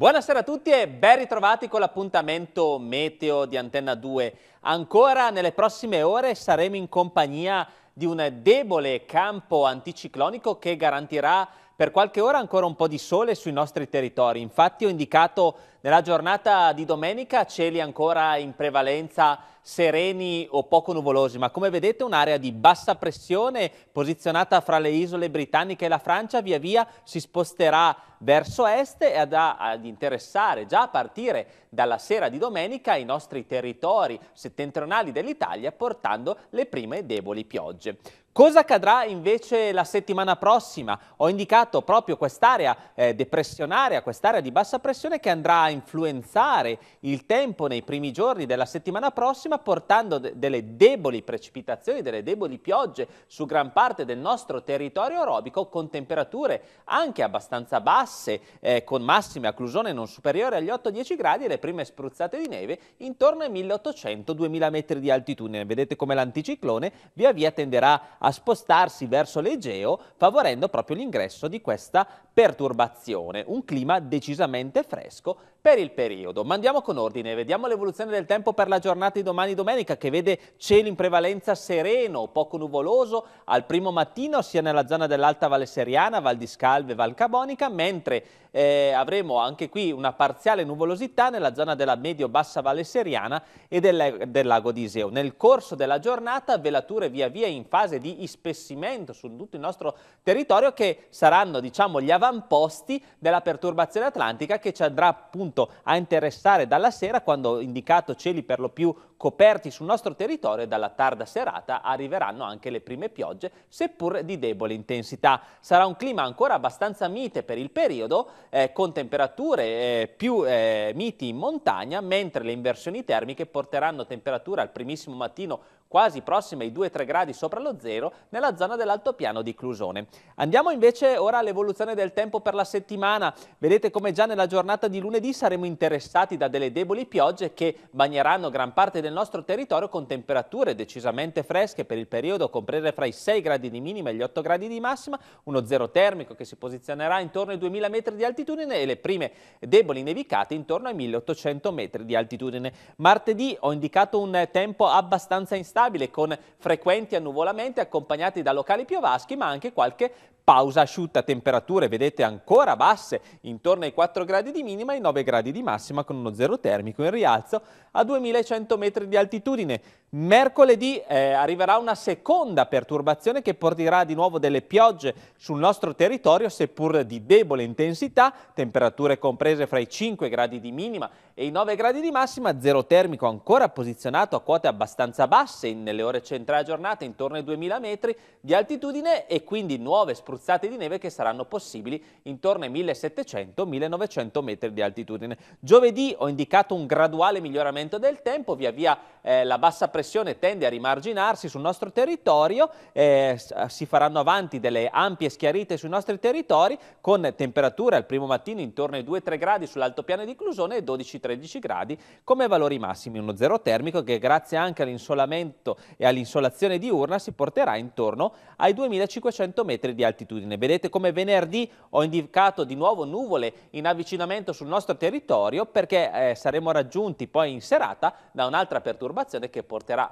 Buonasera a tutti e ben ritrovati con l'appuntamento meteo di Antenna 2. Ancora nelle prossime ore saremo in compagnia di un debole campo anticiclonico che garantirà per qualche ora ancora un po' di sole sui nostri territori. Infatti ho indicato nella giornata di domenica cieli ancora in prevalenza sereni o poco nuvolosi, ma come vedete un'area di bassa pressione posizionata fra le isole britanniche e la Francia via via si sposterà verso est e ad, ad interessare già a partire dalla sera di domenica i nostri territori settentrionali dell'Italia portando le prime deboli piogge. Cosa accadrà invece la settimana prossima? Ho indicato proprio quest'area eh, depressionaria, quest'area di bassa pressione che andrà a influenzare il tempo nei primi giorni della settimana prossima portando de delle deboli precipitazioni, delle deboli piogge su gran parte del nostro territorio aerobico con temperature anche abbastanza basse eh, con massime acclusione non superiore agli 8-10 gradi e le prime spruzzate di neve intorno ai 1800-2000 metri di altitudine. Vedete come l'anticiclone via via tenderà a a spostarsi verso l'Egeo, favorendo proprio l'ingresso di questa perturbazione. Un clima decisamente fresco per il periodo. Ma andiamo con ordine, vediamo l'evoluzione del tempo per la giornata di domani domenica che vede cielo in prevalenza sereno, poco nuvoloso al primo mattino sia nella zona dell'Alta Seriana, Val di Scalve, Val Cabonica, mentre eh, avremo anche qui una parziale nuvolosità nella zona della medio-bassa Valle Seriana e del, del lago di Iseo. Nel corso della giornata velature via via in fase di ispessimento su tutto il nostro territorio che saranno diciamo, gli avamposti della perturbazione atlantica che ci andrà appunto a interessare dalla sera quando indicato cieli per lo più coperti sul nostro territorio e dalla tarda serata arriveranno anche le prime piogge seppur di debole intensità. Sarà un clima ancora abbastanza mite per il periodo eh, con temperature eh, più eh, miti in montagna, mentre le inversioni termiche porteranno temperature al primissimo mattino quasi prossima ai 2-3 gradi sopra lo zero nella zona dell'altopiano di Clusone. Andiamo invece ora all'evoluzione del tempo per la settimana. Vedete come già nella giornata di lunedì saremo interessati da delle deboli piogge che bagneranno gran parte del nostro territorio con temperature decisamente fresche per il periodo a comprendere fra i 6 gradi di minima e gli 8 gradi di massima, uno zero termico che si posizionerà intorno ai 2000 metri di altitudine e le prime deboli nevicate intorno ai 1800 metri di altitudine. Martedì ho indicato un tempo abbastanza instabile stabile con frequenti annuvolamenti accompagnati da locali piovaschi ma anche qualche pausa asciutta, temperature vedete ancora basse, intorno ai 4 gradi di minima e 9 gradi di massima con uno zero termico in rialzo a 2100 metri di altitudine. Mercoledì eh, arriverà una seconda perturbazione che porterà di nuovo delle piogge sul nostro territorio, seppur di debole intensità, temperature comprese fra i 5 gradi di minima e i 9 gradi di massima, zero termico ancora posizionato a quote abbastanza basse nelle ore centrali giornata, intorno ai 2000 metri di altitudine e quindi nuove spruzzate di neve che saranno possibili intorno ai 1700-1900 metri di altitudine. Giovedì ho indicato un graduale miglioramento del tempo, via via eh, la bassa pressione pressione tende a rimarginarsi sul nostro territorio, eh, eh, si faranno avanti delle ampie schiarite sui nostri territori con temperature al primo mattino intorno ai 2-3 gradi sull'altopiano di Clusone e 12-13 gradi come valori massimi, uno zero termico che grazie anche all'insolamento e all'insolazione diurna si porterà intorno ai 2500 metri di altitudine. Vedete come venerdì ho indicato di nuovo nuvole in avvicinamento sul nostro territorio perché eh, saremo raggiunti poi in serata da un'altra perturbazione che porterà porterà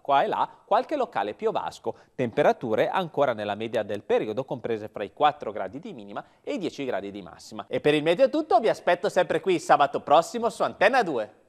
qua e là qualche locale piovasco, temperature ancora nella media del periodo, comprese fra i 4 gradi di minima e i 10 gradi di massima. E per il medio è tutto, vi aspetto sempre qui sabato prossimo su Antenna 2.